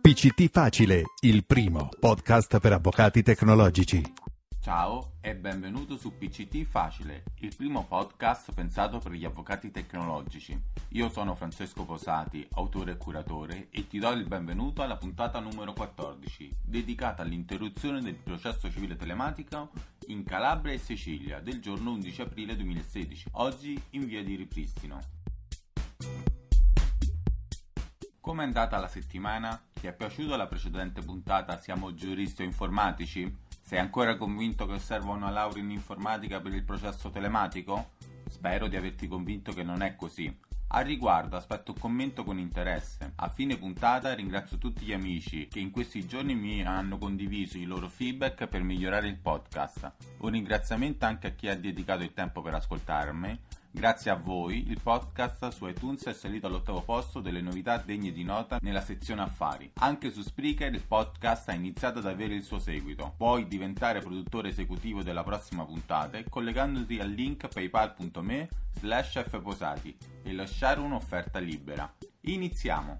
PCT Facile, il primo podcast per avvocati tecnologici. Ciao e benvenuto su PCT Facile, il primo podcast pensato per gli avvocati tecnologici. Io sono Francesco Posati, autore e curatore, e ti do il benvenuto alla puntata numero 14, dedicata all'interruzione del processo civile telematico in Calabria e Sicilia del giorno 11 aprile 2016, oggi in via di ripristino. Com'è andata la settimana? Ti è piaciuta la precedente puntata Siamo giuristi o informatici? Sei ancora convinto che osserva una laurea in informatica per il processo telematico? Spero di averti convinto che non è così. A riguardo aspetto un commento con interesse. A fine puntata ringrazio tutti gli amici che in questi giorni mi hanno condiviso i loro feedback per migliorare il podcast. Un ringraziamento anche a chi ha dedicato il tempo per ascoltarmi Grazie a voi il podcast su iTunes è salito all'ottavo posto delle novità degne di nota nella sezione affari. Anche su Spreaker il podcast ha iniziato ad avere il suo seguito. Puoi diventare produttore esecutivo della prossima puntata collegandoti al link paypal.me slash fposati e lasciare un'offerta libera. Iniziamo!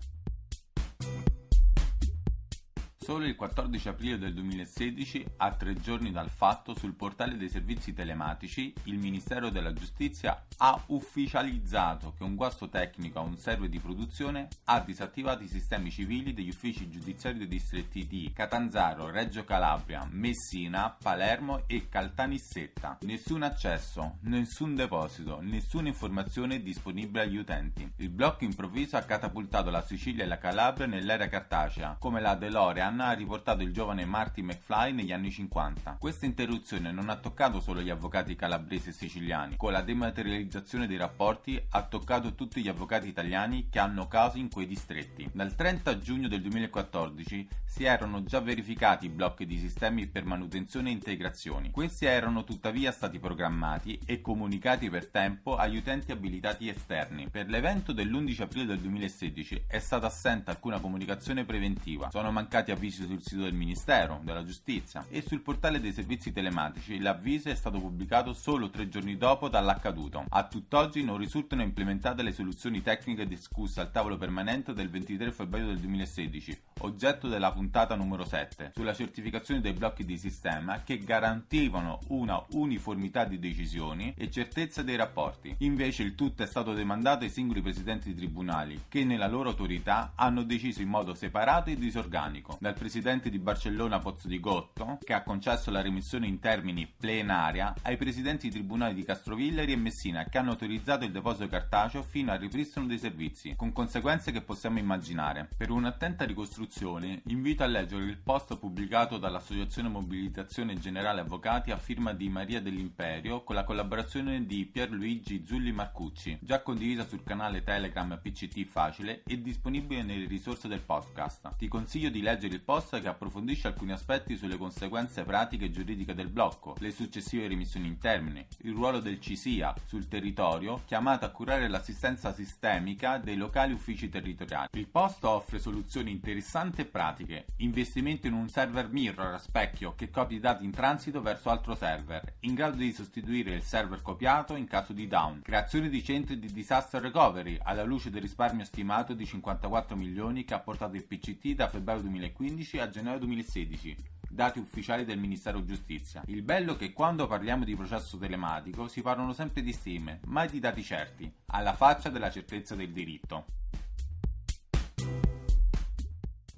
Solo il 14 aprile del 2016, a tre giorni dal fatto, sul portale dei servizi telematici, il Ministero della Giustizia ha ufficializzato che un guasto tecnico a un server di produzione ha disattivato i sistemi civili degli uffici giudiziari dei distretti di Catanzaro, Reggio Calabria, Messina, Palermo e Caltanissetta. Nessun accesso, nessun deposito, nessuna informazione disponibile agli utenti. Il blocco improvviso ha catapultato la Sicilia e la Calabria nell'era cartacea, come la DeLorean Montana ha riportato il giovane Marty McFly negli anni 50. Questa interruzione non ha toccato solo gli avvocati calabresi e siciliani, con la dematerializzazione dei rapporti ha toccato tutti gli avvocati italiani che hanno casi in quei distretti. Dal 30 giugno del 2014 si erano già verificati blocchi di sistemi per manutenzione e integrazioni. Questi erano tuttavia stati programmati e comunicati per tempo agli utenti abilitati esterni. Per l'evento dell'11 aprile del 2016 è stata assente alcuna comunicazione preventiva. Sono mancati avvisi uffici sul sito del Ministero della Giustizia e sul portale dei servizi telematici l'avviso è stato pubblicato solo tre giorni dopo dall'accaduto. A tutt'oggi non risultano implementate le soluzioni tecniche discusse al tavolo permanente del 23 febbraio del 2016, oggetto della puntata numero 7, sulla certificazione dei blocchi di sistema che garantivano una uniformità di decisioni e certezza dei rapporti. Invece il tutto è stato demandato ai singoli presidenti di tribunali che nella loro autorità hanno deciso in modo separato e disorganico. Dal presidente di Barcellona Pozzo di Gotto, che ha concesso la remissione in termini plenaria ai presidenti dei tribunali di Castrovillari e Messina, che hanno autorizzato il deposito cartaceo fino al ripristino dei servizi, con conseguenze che possiamo immaginare. Per un'attenta ricostruzione, invito a leggere il post pubblicato dall'Associazione Mobilitazione Generale Avvocati a firma di Maria dell'Imperio con la collaborazione di Pierluigi Zulli Marcucci, già condivisa sul canale Telegram PCT Facile e disponibile nelle risorse del podcast. Ti consiglio di leggere del post che approfondisce alcuni aspetti sulle conseguenze pratiche e giuridiche del blocco, le successive remissioni in termini, il ruolo del CISIA sul territorio chiamato a curare l'assistenza sistemica dei locali uffici territoriali. Il post offre soluzioni interessanti e pratiche, investimento in un server mirror a specchio che copia i dati in transito verso altro server, in grado di sostituire il server copiato in caso di down, creazione di centri di disaster recovery alla luce del risparmio stimato di 54 milioni che ha portato il PCT da febbraio 2015 2015 a gennaio 2016, dati ufficiali del Ministero Giustizia. Il bello è che quando parliamo di processo telematico si parlano sempre di stime, mai di dati certi, alla faccia della certezza del diritto.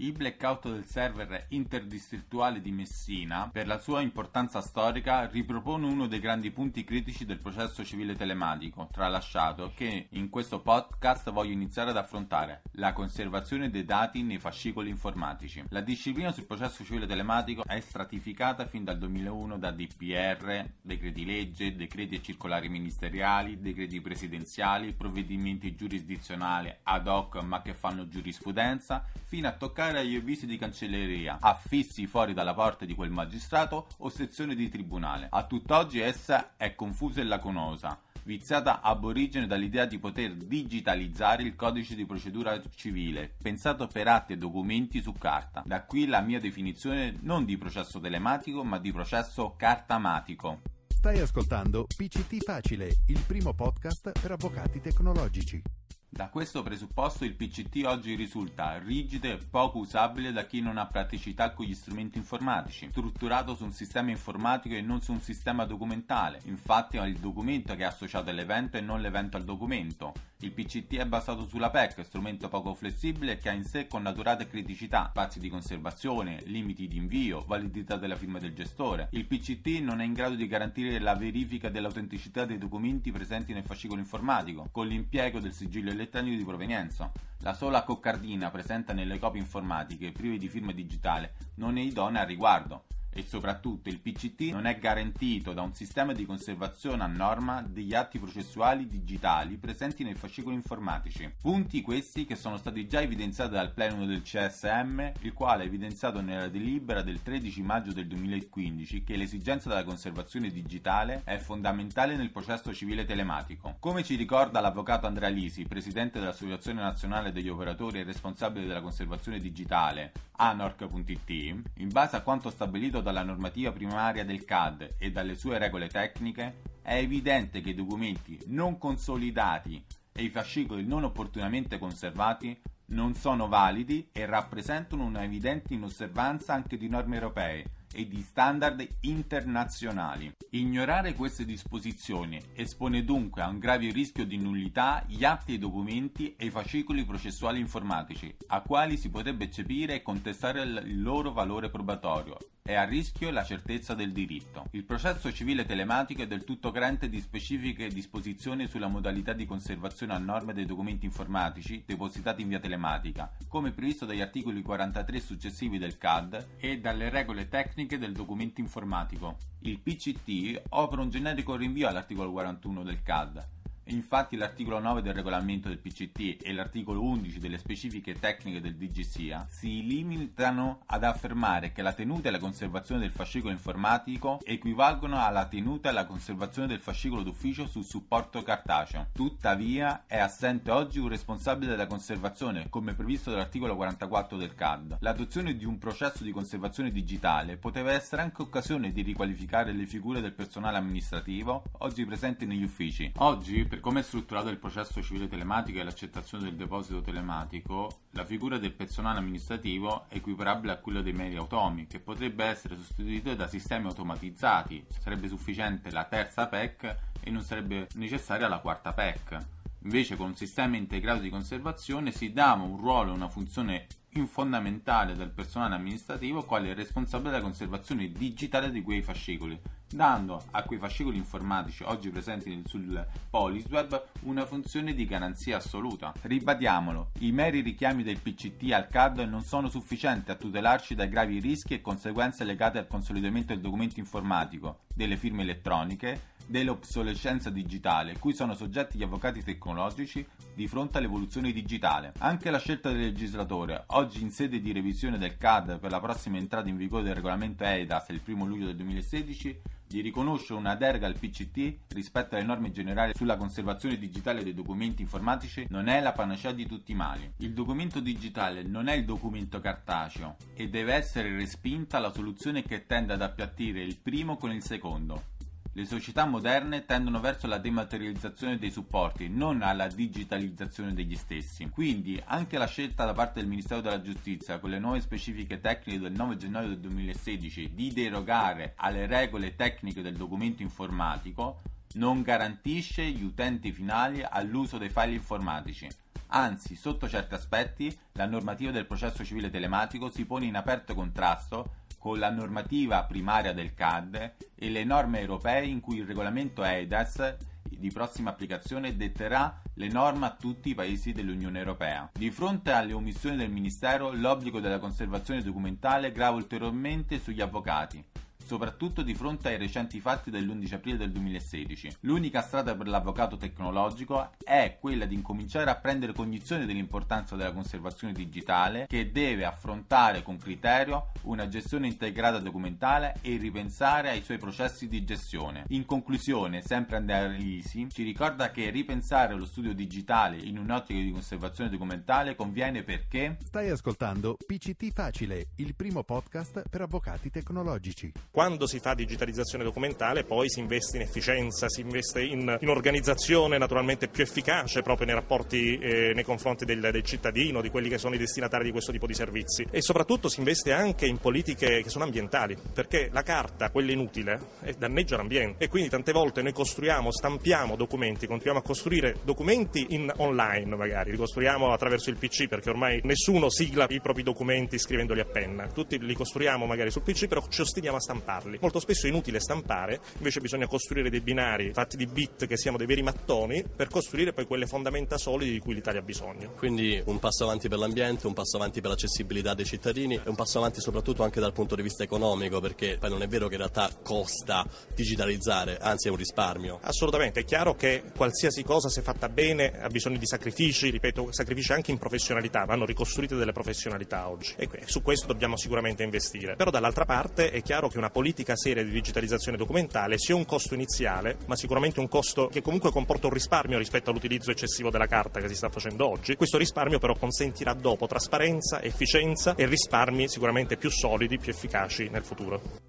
Il blackout del server interdistrittuale di Messina, per la sua importanza storica, ripropone uno dei grandi punti critici del processo civile telematico, tralasciato, che in questo podcast voglio iniziare ad affrontare, la conservazione dei dati nei fascicoli informatici. La disciplina sul processo civile telematico è stratificata fin dal 2001 da DPR, decreti legge, decreti e circolari ministeriali, decreti presidenziali, provvedimenti giurisdizionali ad hoc ma che fanno giurisprudenza, fino a toccare partecipare agli avvisi di cancelleria, affissi fuori dalla porta di quel magistrato o sezione di tribunale. A tutt'oggi essa è confusa e laconosa, viziata aborigene dall'idea di poter digitalizzare il codice di procedura civile, pensato per atti e documenti su carta. Da qui la mia definizione non di processo telematico, ma di processo cartamatico. Stai ascoltando PCT Facile, il primo podcast per avvocati tecnologici. Da questo presupposto il PCT oggi risulta rigido e poco usabile da chi non ha praticità con gli strumenti informatici, strutturato su un sistema informatico e non su un sistema documentale. Infatti è il documento che è associato all'evento e non l'evento al documento il PCT è basato sulla PEC, strumento poco flessibile che ha in sé connaturate criticità, spazi di conservazione, limiti di invio, validità della firma del gestore. Il PCT non è in grado di garantire la verifica dell'autenticità dei documenti presenti nel fascicolo informatico, con l'impiego del sigillo elettronico di provenienza. La sola coccardina presente nelle copie informatiche prive di firma digitale non è idonea al riguardo e soprattutto il PCT non è garantito da un sistema di conservazione a norma degli atti processuali digitali presenti nei fascicoli informatici. Punti questi che sono stati già evidenziati dal plenum del CSM, il quale ha evidenziato nella delibera del 13 maggio del 2015 che l'esigenza della conservazione digitale è fondamentale nel processo civile telematico. Come ci ricorda l'avvocato Andrea Lisi, presidente dell'Associazione Nazionale degli Operatori e responsabile della conservazione digitale, anorc.it, in base a quanto stabilito dalla normativa primaria del CAD e dalle sue regole tecniche, è evidente che i documenti non consolidati e i fascicoli non opportunamente conservati non sono validi e rappresentano una evidente inosservanza anche di norme europee e di standard internazionali. Ignorare queste disposizioni espone dunque a un grave rischio di nullità gli atti e i documenti e i fascicoli processuali informatici, a quali si potrebbe eccepire e contestare il loro valore probatorio, è a rischio la certezza del diritto. Il processo civile telematico è del tutto carente di specifiche disposizioni sulla modalità di conservazione a norma dei documenti informatici depositati in via telematica, come previsto dagli articoli 43 successivi del CAD e dalle regole tecniche del documento informatico. Il PCT opera un generico rinvio all'articolo 41 del CAD, Infatti l'articolo 9 del regolamento del PCT e l'articolo 11 delle specifiche tecniche del DGSIA si limitano ad affermare che la tenuta e la conservazione del fascicolo informatico equivalgono alla tenuta e alla conservazione del fascicolo d'ufficio sul supporto cartaceo. Tuttavia è assente oggi un responsabile della conservazione, come previsto dall'articolo 44 del CAD. L'adozione di un processo di conservazione digitale poteva essere anche occasione di riqualificare le figure del personale amministrativo oggi presenti negli uffici. Oggi, per per come è strutturato il processo civile telematico e l'accettazione del deposito telematico, la figura del personale amministrativo è equiparabile a quella dei medi automi, che potrebbe essere sostituita da sistemi automatizzati. Sarebbe sufficiente la terza PEC e non sarebbe necessaria la quarta PEC. Invece con un sistema integrato di conservazione si dà un ruolo e una funzione fondamentale del personale amministrativo quale responsabile della conservazione digitale di quei fascicoli dando a quei fascicoli informatici oggi presenti sul Polisweb una funzione di garanzia assoluta. Ribadiamolo, i meri richiami del PCT al CAD non sono sufficienti a tutelarci dai gravi rischi e conseguenze legate al consolidamento del documento informatico, delle firme elettroniche, dell'obsolescenza digitale, cui sono soggetti gli avvocati tecnologici di fronte all'evoluzione digitale. Anche la scelta del legislatore, oggi in sede di revisione del CAD per la prossima entrata in vigore del regolamento EIDAS il 1 luglio del 2016, gli riconosce una deroga al PCT rispetto alle norme generali sulla conservazione digitale dei documenti informatici non è la panacea di tutti i mali. Il documento digitale non è il documento cartaceo e deve essere respinta la soluzione che tende ad appiattire il primo con il secondo. Le società moderne tendono verso la dematerializzazione dei supporti, non alla digitalizzazione degli stessi. Quindi, anche la scelta da parte del Ministero della Giustizia, con le nuove specifiche tecniche del 9 gennaio del 2016, di derogare alle regole tecniche del documento informatico, non garantisce gli utenti finali all'uso dei file informatici. Anzi, sotto certi aspetti, la normativa del processo civile telematico si pone in aperto contrasto con la normativa primaria del CAD e le norme europee in cui il regolamento EIDAS di prossima applicazione detterà le norme a tutti i paesi dell'Unione Europea. Di fronte alle omissioni del Ministero, l'obbligo della conservazione documentale grava ulteriormente sugli avvocati, soprattutto di fronte ai recenti fatti dell'11 aprile del 2016. L'unica strada per l'avvocato tecnologico è quella di incominciare a prendere cognizione dell'importanza della conservazione digitale che deve affrontare con criterio una gestione integrata documentale e ripensare ai suoi processi di gestione. In conclusione, sempre Andrea Lisi ci ricorda che ripensare lo studio digitale in un'ottica di conservazione documentale conviene perché Stai ascoltando PCT Facile, il primo podcast per avvocati tecnologici quando si fa digitalizzazione documentale poi si investe in efficienza, si investe in, in organizzazione naturalmente più efficace proprio nei rapporti eh, nei confronti del, del, cittadino, di quelli che sono i destinatari di questo tipo di servizi e soprattutto si investe anche in politiche che sono ambientali perché la carta, quella inutile, danneggia l'ambiente e quindi tante volte noi costruiamo, stampiamo documenti, continuiamo a costruire documenti in online magari, li costruiamo attraverso il PC perché ormai nessuno sigla i propri documenti scrivendoli a penna, tutti li costruiamo magari sul PC però ci ostiniamo a stampare stamparli. Molto spesso è inutile stampare, invece bisogna costruire dei binari fatti di bit che siano dei veri mattoni per costruire poi quelle fondamenta solide di cui l'Italia ha bisogno. Quindi un passo avanti per l'ambiente, un passo avanti per l'accessibilità dei cittadini e un passo avanti soprattutto anche dal punto di vista economico, perché poi non è vero che in realtà costa digitalizzare, anzi è un risparmio. Assolutamente, è chiaro che qualsiasi cosa se fatta bene ha bisogno di sacrifici, ripeto, sacrifici anche in professionalità, vanno ricostruite delle professionalità oggi e su questo dobbiamo sicuramente investire. Però dall'altra parte è chiaro che una politica seria di digitalizzazione documentale sia un costo iniziale, ma sicuramente un costo che comunque comporta un risparmio rispetto all'utilizzo eccessivo della carta che si sta facendo oggi. Questo risparmio però consentirà dopo trasparenza, efficienza e risparmi sicuramente più solidi, più efficaci nel futuro.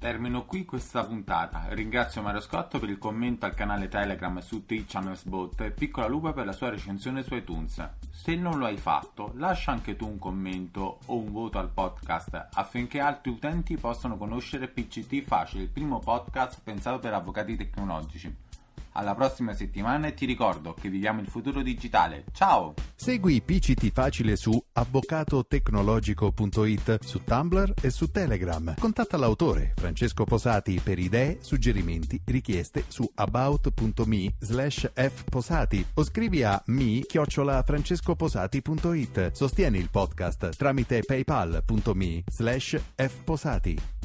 Termino qui questa puntata. Ringrazio Mario Scotto per il commento al canale Telegram su Twitch Amesbot e Piccola Lupa per la sua recensione su iTunes. Se non lo hai fatto, lascia anche tu un commento o un voto al podcast affinché altri utenti possano conoscere PCT Facile, il primo podcast pensato per avvocati tecnologici. Alla prossima settimana e ti ricordo che viviamo il futuro digitale. Ciao! Segui PCT Facile su avvocatotecnologico.it, su Tumblr e su Telegram. Contatta l'autore Francesco Posati per idee, suggerimenti, richieste su about.me slash fposati o scrivi a mi chiocciola francescoposati.it. Sostieni il podcast tramite paypal.me slash fposati.